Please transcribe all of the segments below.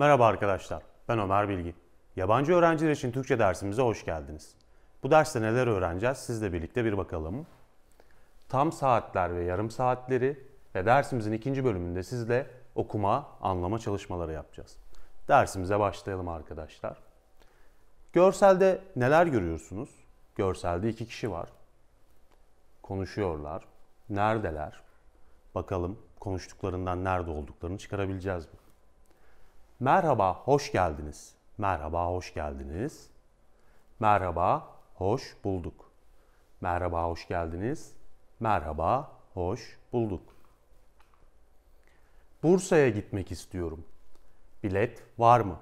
Merhaba arkadaşlar, ben Ömer Bilgi. Yabancı öğrenciler için Türkçe dersimize hoş geldiniz. Bu derste neler öğreneceğiz sizle birlikte bir bakalım. Tam saatler ve yarım saatleri ve dersimizin ikinci bölümünde sizle okuma, anlama çalışmaları yapacağız. Dersimize başlayalım arkadaşlar. Görselde neler görüyorsunuz? Görselde iki kişi var. Konuşuyorlar. Neredeler? Bakalım konuştuklarından nerede olduklarını çıkarabileceğiz mi? Merhaba, hoş geldiniz. Merhaba, hoş geldiniz. Merhaba, hoş bulduk. Merhaba, hoş geldiniz. Merhaba, hoş bulduk. Bursa'ya gitmek istiyorum. Bilet var mı?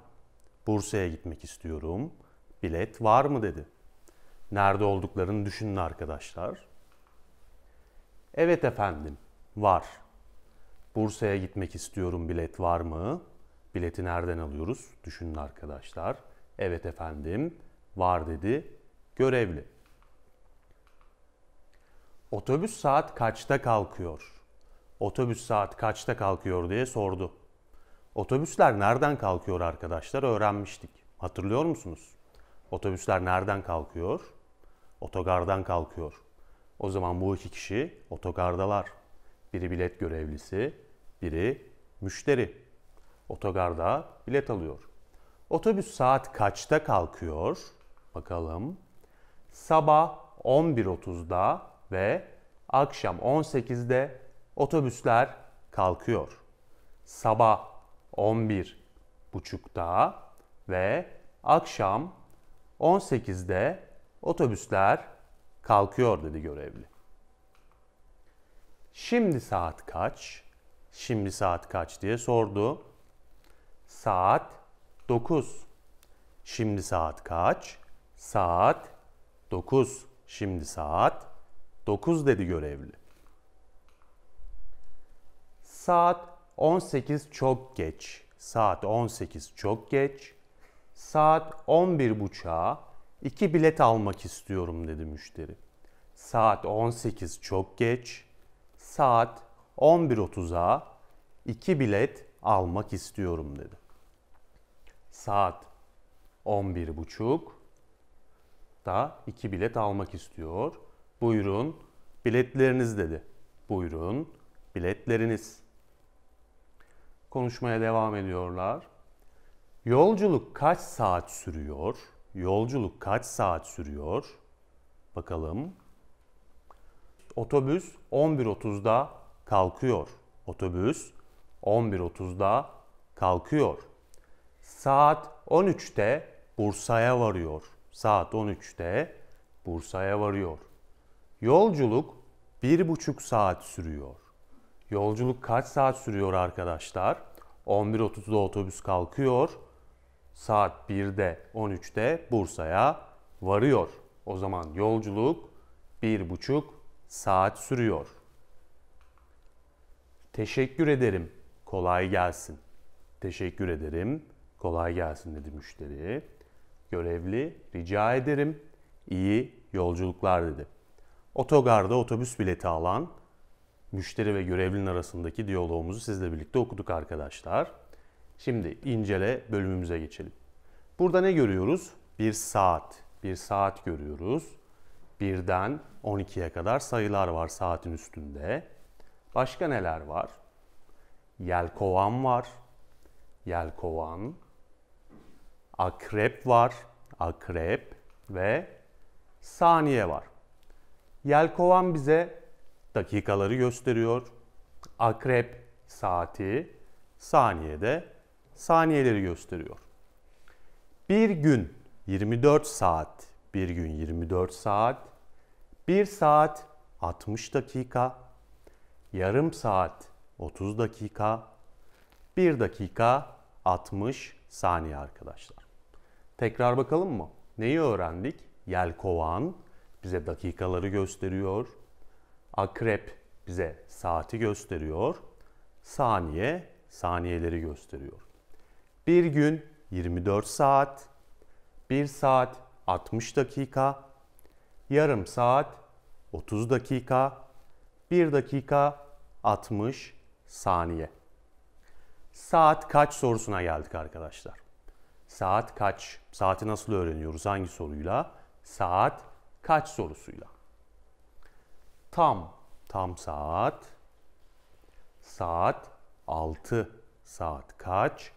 Bursa'ya gitmek istiyorum. Bilet var mı dedi. Nerede olduklarını düşünün arkadaşlar. Evet efendim, var. Bursa'ya gitmek istiyorum. Bilet var mı? Bileti nereden alıyoruz? Düşünün arkadaşlar. Evet efendim, var dedi görevli. Otobüs saat kaçta kalkıyor? Otobüs saat kaçta kalkıyor diye sordu. Otobüsler nereden kalkıyor arkadaşlar öğrenmiştik. Hatırlıyor musunuz? Otobüsler nereden kalkıyor? Otogardan kalkıyor. O zaman bu iki kişi otogardalar. Biri bilet görevlisi, biri müşteri. Otogarda bilet alıyor. Otobüs saat kaçta kalkıyor? Bakalım. Sabah 11.30'da ve akşam 18'de otobüsler kalkıyor. Sabah 11.30'da ve akşam 18'de otobüsler kalkıyor dedi görevli. Şimdi saat kaç? Şimdi saat kaç diye sordu. Saat 9. Şimdi saat kaç? Saat 9. Şimdi saat 9 dedi görevli. Saat 18 çok geç. Saat 18 çok geç. Saat 11 buçağa iki bilet almak istiyorum dedi müşteri. Saat 18 çok geç. Saat 11.30'a iki bilet almak istiyorum dedi. Saat 11.30 da iki bilet almak istiyor. Buyurun biletleriniz dedi. Buyurun biletleriniz. Konuşmaya devam ediyorlar. Yolculuk kaç saat sürüyor? Yolculuk kaç saat sürüyor? Bakalım. Otobüs 11.30'da kalkıyor. Otobüs 11.30'da kalkıyor. Saat 13'te Bursa'ya varıyor. Saat 13'te Bursa'ya varıyor. Yolculuk bir buçuk saat sürüyor. Yolculuk kaç saat sürüyor arkadaşlar? 11.30'da otobüs kalkıyor. Saat 1'de 13'te Bursa'ya varıyor. O zaman yolculuk bir buçuk saat sürüyor. Teşekkür ederim. Kolay gelsin. Teşekkür ederim. Kolay gelsin dedi müşteri. Görevli rica ederim. İyi yolculuklar dedi. Otogarda otobüs bileti alan müşteri ve görevlinin arasındaki diyaloğumuzu sizle birlikte okuduk arkadaşlar. Şimdi incele bölümümüze geçelim. Burada ne görüyoruz? Bir saat. Bir saat görüyoruz. Birden 12'ye kadar sayılar var saatin üstünde. Başka neler var? Yelkovan var. Yelkovan. Akrep var. Akrep ve saniye var. Yelkovan bize dakikaları gösteriyor. Akrep saati, saniyede saniyeleri gösteriyor. Bir gün 24 saat, bir gün 24 saat, bir saat 60 dakika, yarım saat 30 dakika, 1 dakika 60 saniye arkadaşlar. Tekrar bakalım mı? Neyi öğrendik? Yelkovan bize dakikaları gösteriyor. Akrep bize saati gösteriyor. Saniye saniyeleri gösteriyor. Bir gün 24 saat, 1 saat 60 dakika, yarım saat 30 dakika, 1 dakika 60 saniye. Saat kaç sorusuna geldik arkadaşlar. Saat kaç? Saati nasıl öğreniyoruz? Hangi soruyla? Saat kaç sorusuyla. Tam, tam saat. Saat 6. Saat kaç?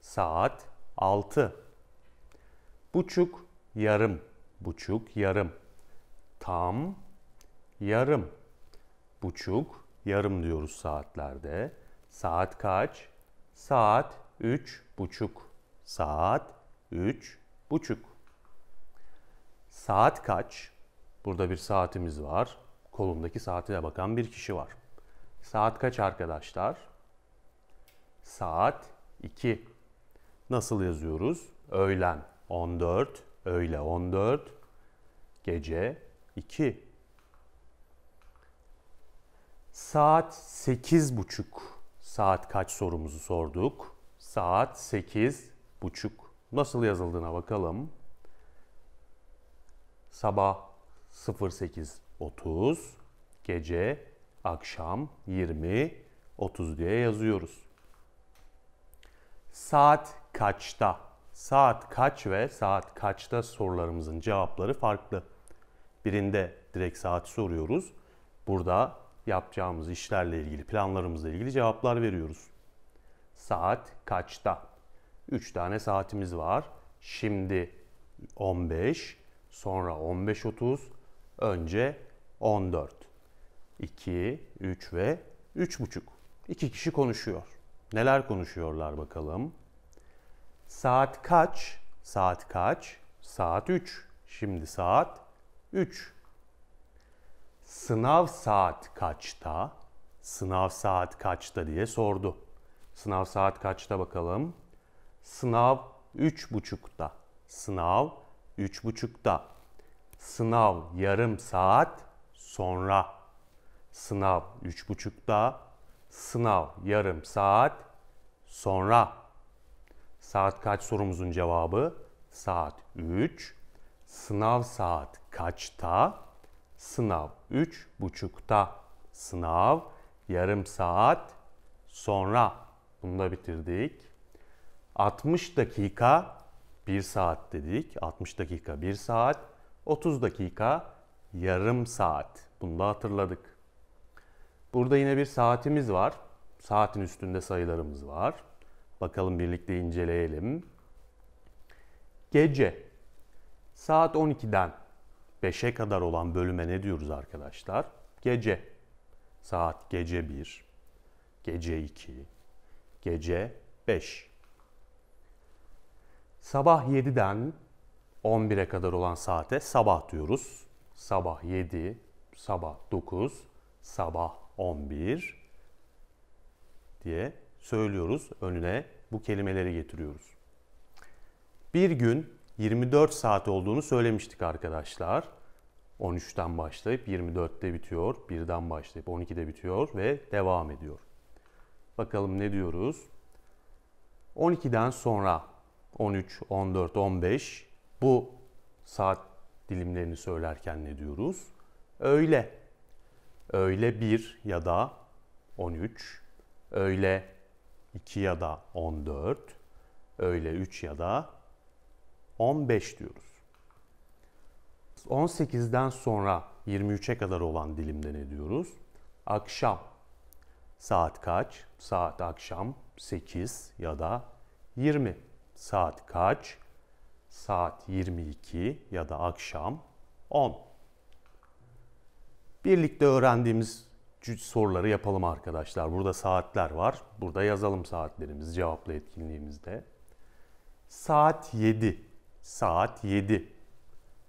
Saat 6. Buçuk, yarım. Buçuk, yarım. Tam, yarım. Buçuk, yarım diyoruz saatlerde. Saat kaç? Saat üç buçuk. Saat üç buçuk. Saat kaç? Burada bir saatimiz var. Kolundaki saatine bakan bir kişi var. Saat kaç arkadaşlar? Saat 2. Nasıl yazıyoruz? Öğlen 14, öğle 14, gece 2. Saat 8.30 saat kaç sorumuzu sorduk. Saat 8.30 nasıl yazıldığına bakalım. Sabah 08.30, gece akşam 20.30 diye yazıyoruz. Saat kaçta? Saat kaç ve saat kaçta sorularımızın cevapları farklı. Birinde direkt saati soruyoruz. Burada yapacağımız işlerle ilgili, planlarımızla ilgili cevaplar veriyoruz. Saat kaçta? 3 tane saatimiz var. Şimdi 15, sonra 15.30, önce 14. 2, 3 ve 3.30. İki kişi konuşuyor. Neler konuşuyorlar bakalım? Saat kaç? Saat kaç? Saat 3. Şimdi saat 3 sınav saat kaçta? Sınav saat kaçta diye sordu. Sınav saat kaçta bakalım? Sınav 3.30'da. Sınav 3.30'da. Sınav yarım saat sonra. Sınav 3.30'da. Sınav yarım saat sonra. Saat kaç sorumuzun cevabı? Saat 3. Sınav saat kaçta? sınav. 3.30'da sınav. Yarım saat sonra bunu da bitirdik. 60 dakika 1 saat dedik. 60 dakika 1 saat. 30 dakika yarım saat. Bunu da hatırladık. Burada yine bir saatimiz var. Saatin üstünde sayılarımız var. Bakalım birlikte inceleyelim. Gece saat 12'den 5'e kadar olan bölüme ne diyoruz arkadaşlar? Gece. Saat gece 1, gece 2, gece 5. Sabah 7'den 11'e kadar olan saate sabah diyoruz. Sabah 7, sabah 9, sabah 11 diye söylüyoruz. Önüne bu kelimeleri getiriyoruz. Bir gün 24 saat olduğunu söylemiştik arkadaşlar. 13'ten başlayıp 24'te bitiyor, 1'den başlayıp 12'de bitiyor ve devam ediyor. Bakalım ne diyoruz? 12'den sonra 13, 14, 15 bu saat dilimlerini söylerken ne diyoruz? Öyle, öyle 1 ya da 13, öyle 2 ya da 14, öyle 3 ya da 15 diyoruz. 18'den sonra 23'e kadar olan dilimde ne diyoruz? Akşam. Saat kaç? Saat akşam 8 ya da 20. Saat kaç? Saat 22 ya da akşam 10. Birlikte öğrendiğimiz soruları yapalım arkadaşlar. Burada saatler var. Burada yazalım saatlerimiz cevaplı etkinliğimizde. Saat 7 saat 7.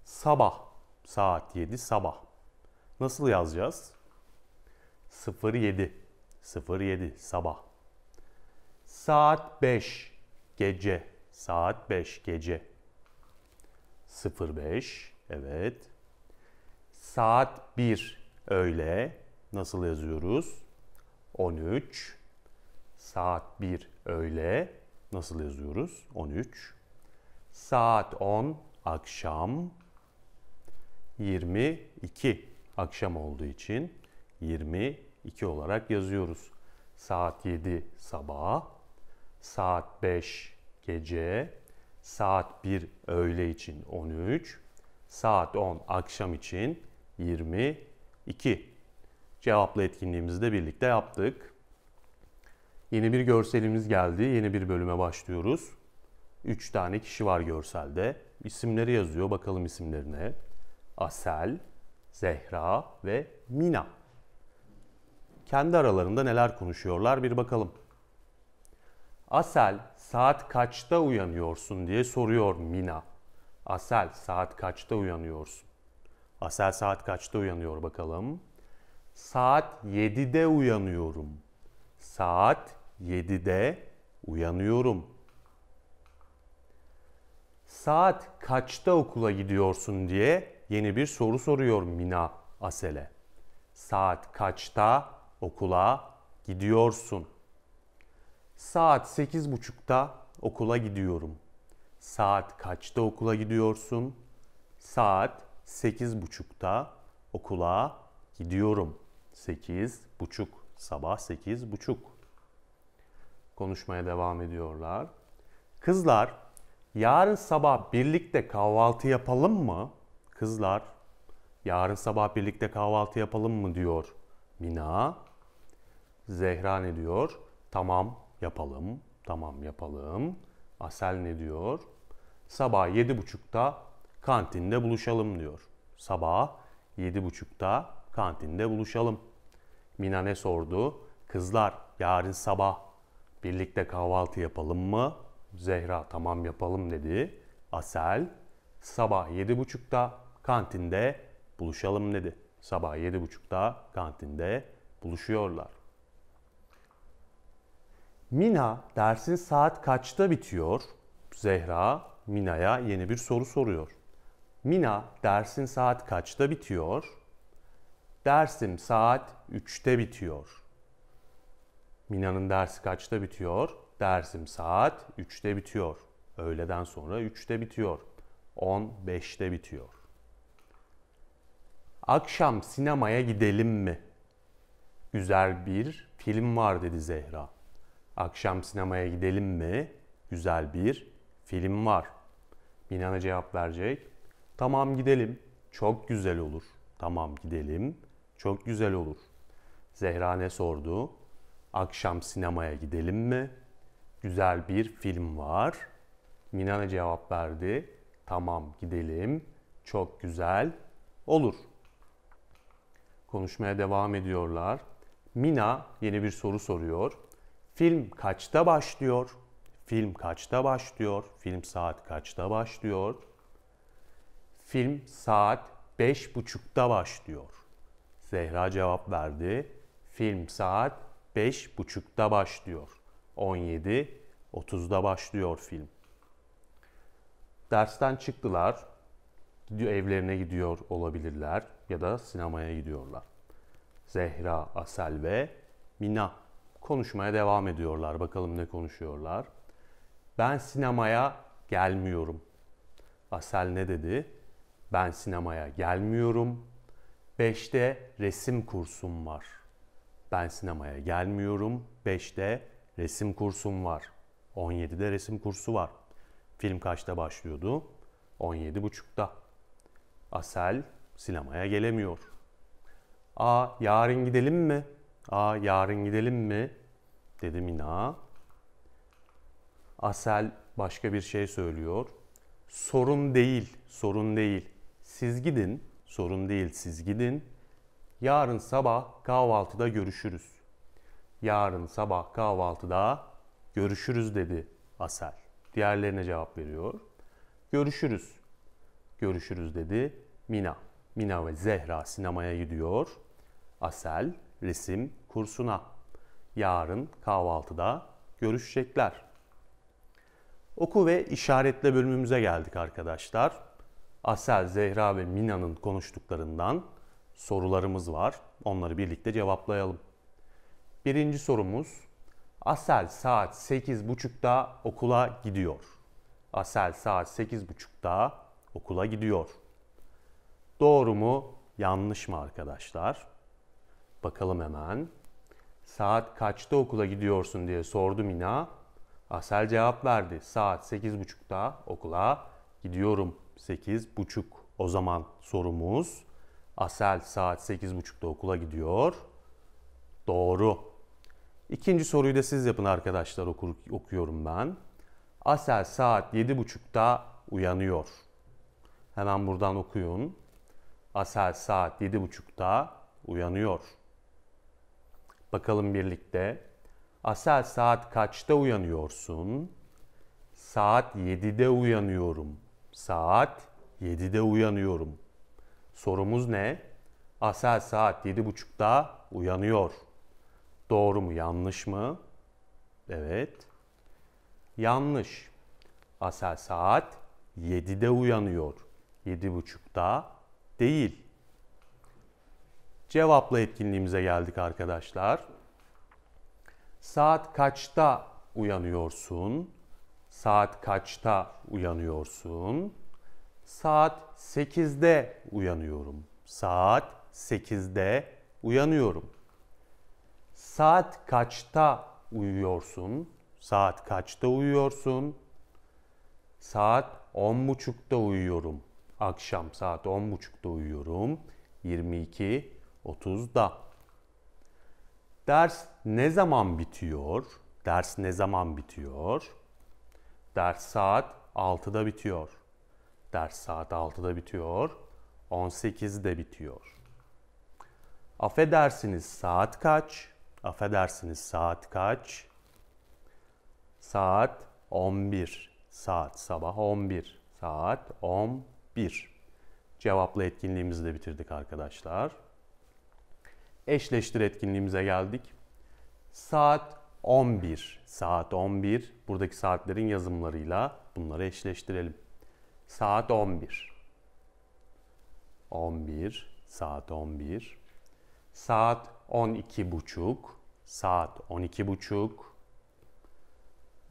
Sabah saat 7 sabah. Nasıl yazacağız? 07 07 sabah. Saat 5 gece. Saat 5 gece. 05 evet. Saat 1 öğle. Nasıl yazıyoruz? 13 saat 1 öğle. Nasıl yazıyoruz? 13 Saat 10 akşam 22 akşam olduğu için 22 olarak yazıyoruz. Saat 7 sabah, saat 5 gece, saat 1 öğle için 13, saat 10 akşam için 22. Cevaplı etkinliğimizi de birlikte yaptık. Yeni bir görselimiz geldi. Yeni bir bölüme başlıyoruz. 3 tane kişi var görselde. İsimleri yazıyor. Bakalım isimlerine. Asel, Zehra ve Mina. Kendi aralarında neler konuşuyorlar bir bakalım. Asel, saat kaçta uyanıyorsun diye soruyor Mina. Asel, saat kaçta uyanıyorsun? Asel saat kaçta uyanıyor bakalım? Saat 7'de uyanıyorum. Saat 7'de uyanıyorum saat kaçta okula gidiyorsun diye yeni bir soru soruyor Mina Asel'e. Saat kaçta okula gidiyorsun? Saat 8.30'da okula gidiyorum. Saat kaçta okula gidiyorsun? Saat 8.30'da okula gidiyorum. 8.30 sabah 8.30. Konuşmaya devam ediyorlar. Kızlar yarın sabah birlikte kahvaltı yapalım mı? Kızlar, yarın sabah birlikte kahvaltı yapalım mı diyor Mina. Zehra ne diyor? Tamam yapalım, tamam yapalım. Asel ne diyor? Sabah yedi buçukta kantinde buluşalım diyor. Sabah yedi buçukta kantinde buluşalım. Mina ne sordu? Kızlar yarın sabah birlikte kahvaltı yapalım mı? Zehra tamam yapalım dedi. Asel sabah 7.30'da kantinde buluşalım dedi. Sabah 7.30'da kantinde buluşuyorlar. Mina dersin saat kaçta bitiyor? Zehra Mina'ya yeni bir soru soruyor. Mina dersin saat kaçta bitiyor? Dersim saat 3'te bitiyor. Mina'nın dersi kaçta bitiyor? Dersim saat 3'te bitiyor. Öğleden sonra 3'te bitiyor. 15'te bitiyor. Akşam sinemaya gidelim mi? Güzel bir film var dedi Zehra. Akşam sinemaya gidelim mi? Güzel bir film var. Minan'a cevap verecek. Tamam gidelim. Çok güzel olur. Tamam gidelim. Çok güzel olur. Zehra ne sordu? Akşam sinemaya gidelim mi? güzel bir film var. Minane cevap verdi. Tamam gidelim. Çok güzel olur. Konuşmaya devam ediyorlar. Mina yeni bir soru soruyor. Film kaçta başlıyor? Film kaçta başlıyor? Film saat kaçta başlıyor? Film saat beş buçukta başlıyor. Zehra cevap verdi. Film saat beş buçukta başlıyor. 17.30'da başlıyor film. Dersten çıktılar, evlerine gidiyor olabilirler ya da sinemaya gidiyorlar. Zehra, Asel ve Mina konuşmaya devam ediyorlar. Bakalım ne konuşuyorlar. Ben sinemaya gelmiyorum. Asel ne dedi? Ben sinemaya gelmiyorum. Beşte resim kursum var. Ben sinemaya gelmiyorum. Beşte resim kursum var. 17'de resim kursu var. Film kaçta başlıyordu? 17.30'da. Asel sinemaya gelemiyor. Aa yarın gidelim mi? Aa yarın gidelim mi? Dedi Mina. Asel başka bir şey söylüyor. Sorun değil, sorun değil. Siz gidin, sorun değil siz gidin. Yarın sabah kahvaltıda görüşürüz yarın sabah kahvaltıda görüşürüz dedi Asel. Diğerlerine cevap veriyor. Görüşürüz. Görüşürüz dedi Mina. Mina ve Zehra sinemaya gidiyor. Asel resim kursuna. Yarın kahvaltıda görüşecekler. Oku ve işaretle bölümümüze geldik arkadaşlar. Asel, Zehra ve Mina'nın konuştuklarından sorularımız var. Onları birlikte cevaplayalım. Birinci sorumuz. Asel saat 8.30'da okula gidiyor. Asel saat 8.30'da okula gidiyor. Doğru mu, yanlış mı arkadaşlar? Bakalım hemen. Saat kaçta okula gidiyorsun diye sordu Mina. Asel cevap verdi. Saat 8.30'da okula gidiyorum. 8.30. O zaman sorumuz Asel saat 8.30'da okula gidiyor. Doğru. İkinci soruyu da siz yapın arkadaşlar okur, okuyorum ben. Asel saat 7.30'da uyanıyor. Hemen buradan okuyun. Asel saat 7.30'da uyanıyor. Bakalım birlikte. Asel saat kaçta uyanıyorsun? Saat 7'de uyanıyorum. Saat 7'de uyanıyorum. Sorumuz ne? Asel saat 7.30'da uyanıyor. Doğru mu yanlış mı? Evet. Yanlış. Asel saat 7'de uyanıyor. 7.30'da değil. Cevapla etkinliğimize geldik arkadaşlar. Saat kaçta uyanıyorsun? Saat kaçta uyanıyorsun? Saat 8'de uyanıyorum. Saat 8'de uyanıyorum. Saat kaçta uyuyorsun? Saat kaçta uyuyorsun? Saat 10.30'da uyuyorum. Akşam saat 10.30'da uyuyorum. 22.30'da. Ders ne zaman bitiyor? Ders ne zaman bitiyor? Ders saat 6'da bitiyor. Ders saat 6'da bitiyor. 18'de bitiyor. Affedersiniz saat kaç? Affedersiniz saat kaç? Saat 11. Saat sabah 11. Saat 11. Cevapla etkinliğimizi de bitirdik arkadaşlar. Eşleştir etkinliğimize geldik. Saat 11. Saat 11. Buradaki saatlerin yazımlarıyla bunları eşleştirelim. Saat 11. 11. Saat 11. Saat 12 buçuk saat 12.30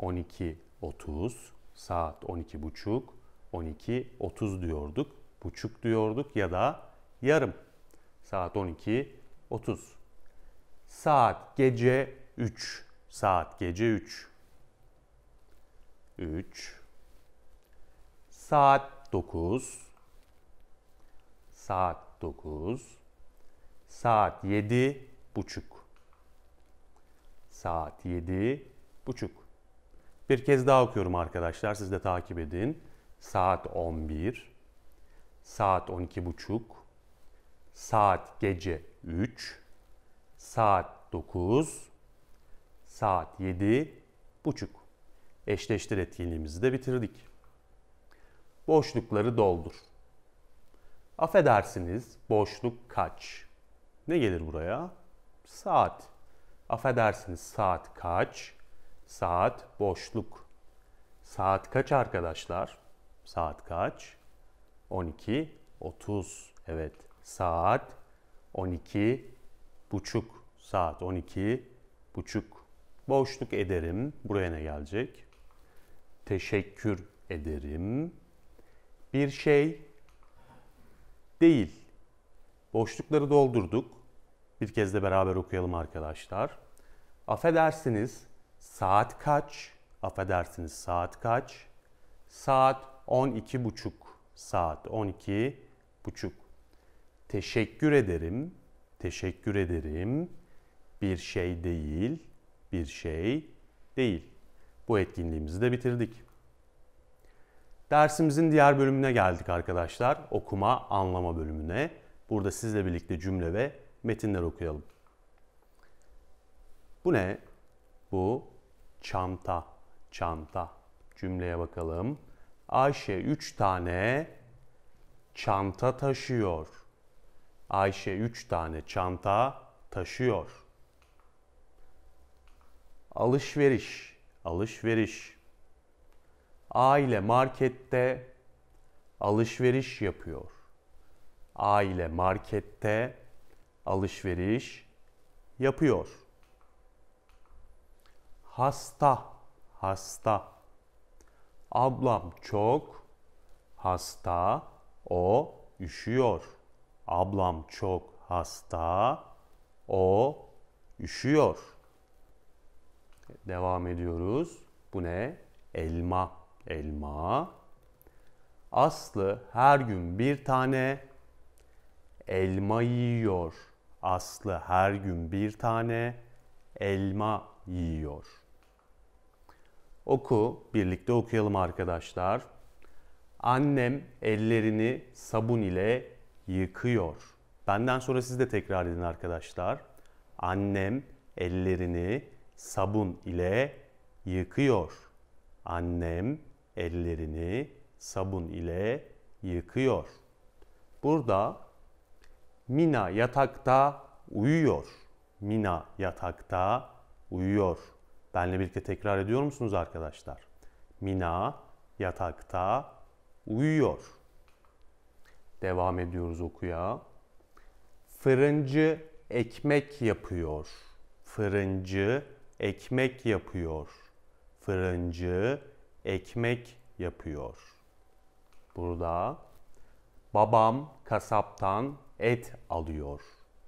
12.30 saat 12.30 12.30 diyorduk. Buçuk diyorduk ya da yarım. Saat 12.30. Saat gece 3. Saat gece 3. 3. Saat 9. Saat 9. Saat 7 buçuk saat 7.30. Bir kez daha okuyorum arkadaşlar. Siz de takip edin. Saat 11, saat 12.30, saat gece 3, saat 9, saat 7.30. Eşleştir etkinliğimizi de bitirdik. Boşlukları doldur. Affedersiniz, boşluk kaç? Ne gelir buraya? Saat. Affedersiniz saat kaç? Saat boşluk. Saat kaç arkadaşlar? Saat kaç? 12. 30. Evet saat 12 buçuk. Saat 12 buçuk. Boşluk ederim. Buraya ne gelecek? Teşekkür ederim. Bir şey değil. Boşlukları doldurduk. Bir kez de beraber okuyalım arkadaşlar. Affedersiniz saat kaç? Affedersiniz saat kaç? Saat 12 buçuk. Saat 12 buçuk. Teşekkür ederim. Teşekkür ederim. Bir şey değil. Bir şey değil. Bu etkinliğimizi de bitirdik. Dersimizin diğer bölümüne geldik arkadaşlar. Okuma, anlama bölümüne. Burada sizle birlikte cümle ve metinler okuyalım. Bu ne? Bu çanta. Çanta. Cümleye bakalım. Ayşe üç tane çanta taşıyor. Ayşe üç tane çanta taşıyor. Alışveriş. Alışveriş. Aile markette alışveriş yapıyor. Aile markette alışveriş yapıyor. Hasta, hasta. Ablam çok hasta, o üşüyor. Ablam çok hasta, o üşüyor. Devam ediyoruz. Bu ne? Elma, elma. Aslı her gün bir tane elma yiyor. Aslı her gün bir tane elma yiyor. Oku, birlikte okuyalım arkadaşlar. Annem ellerini sabun ile yıkıyor. Benden sonra siz de tekrar edin arkadaşlar. Annem ellerini sabun ile yıkıyor. Annem ellerini sabun ile yıkıyor. Burada Mina yatakta uyuyor. Mina yatakta uyuyor. Benle birlikte tekrar ediyor musunuz arkadaşlar? Mina yatakta uyuyor. Devam ediyoruz okuya. Fırıncı ekmek yapıyor. Fırıncı ekmek yapıyor. Fırıncı ekmek yapıyor. Burada babam kasaptan et alıyor.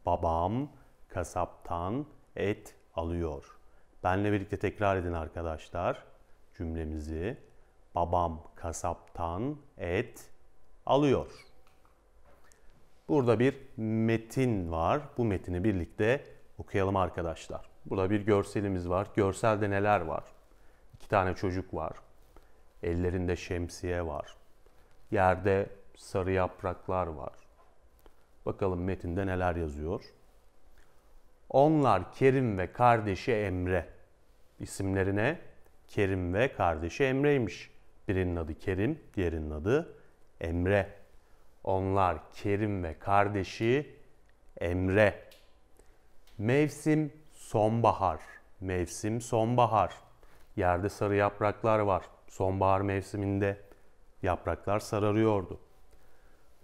Babam kasaptan et alıyor. Benle birlikte tekrar edin arkadaşlar cümlemizi. Babam kasaptan et alıyor. Burada bir metin var. Bu metini birlikte okuyalım arkadaşlar. Burada bir görselimiz var. Görselde neler var? İki tane çocuk var. Ellerinde şemsiye var. Yerde sarı yapraklar var. Bakalım metinde neler yazıyor. Onlar Kerim ve kardeşi Emre. İsimlerine Kerim ve kardeşi Emre'ymiş. Birinin adı Kerim, diğerinin adı Emre. Onlar Kerim ve kardeşi Emre. Mevsim sonbahar. Mevsim sonbahar. Yerde sarı yapraklar var. Sonbahar mevsiminde yapraklar sararıyordu.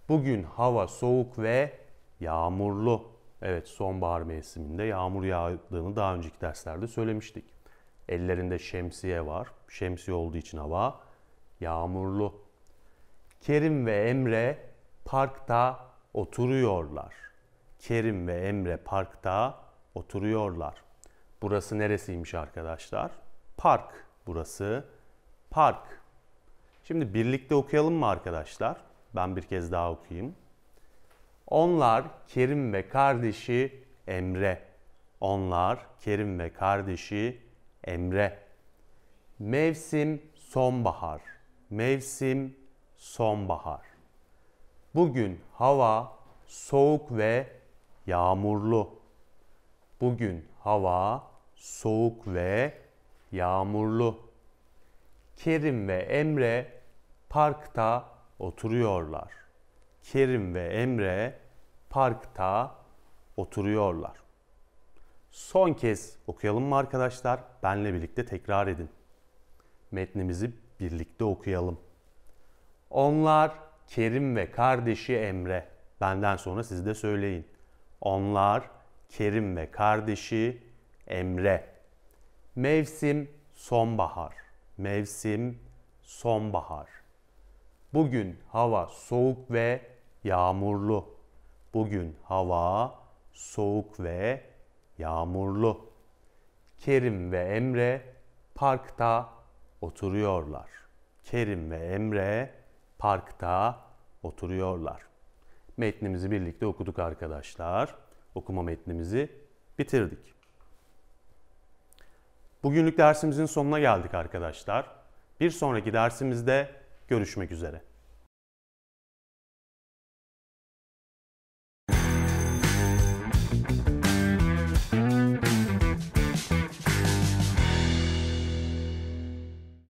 Bugün hava soğuk ve yağmurlu. Evet sonbahar mevsiminde yağmur yağdığını daha önceki derslerde söylemiştik. Ellerinde şemsiye var. Şemsiye olduğu için hava yağmurlu. Kerim ve Emre parkta oturuyorlar. Kerim ve Emre parkta oturuyorlar. Burası neresiymiş arkadaşlar? Park burası. Park. Şimdi birlikte okuyalım mı arkadaşlar? Ben bir kez daha okuyayım. Onlar Kerim ve kardeşi Emre. Onlar Kerim ve kardeşi Emre. Mevsim sonbahar. Mevsim sonbahar. Bugün hava soğuk ve yağmurlu. Bugün hava soğuk ve yağmurlu. Kerim ve Emre parkta oturuyorlar. Kerim ve Emre parkta oturuyorlar. Son kez okuyalım mı arkadaşlar? Benle birlikte tekrar edin. Metnimizi birlikte okuyalım. Onlar Kerim ve kardeşi Emre. Benden sonra siz de söyleyin. Onlar Kerim ve kardeşi Emre. Mevsim sonbahar. Mevsim sonbahar. Bugün hava soğuk ve yağmurlu. Bugün hava soğuk ve yağmurlu. Kerim ve Emre parkta oturuyorlar. Kerim ve Emre parkta oturuyorlar. Metnimizi birlikte okuduk arkadaşlar. Okuma metnimizi bitirdik. Bugünlük dersimizin sonuna geldik arkadaşlar. Bir sonraki dersimizde Görüşmek üzere.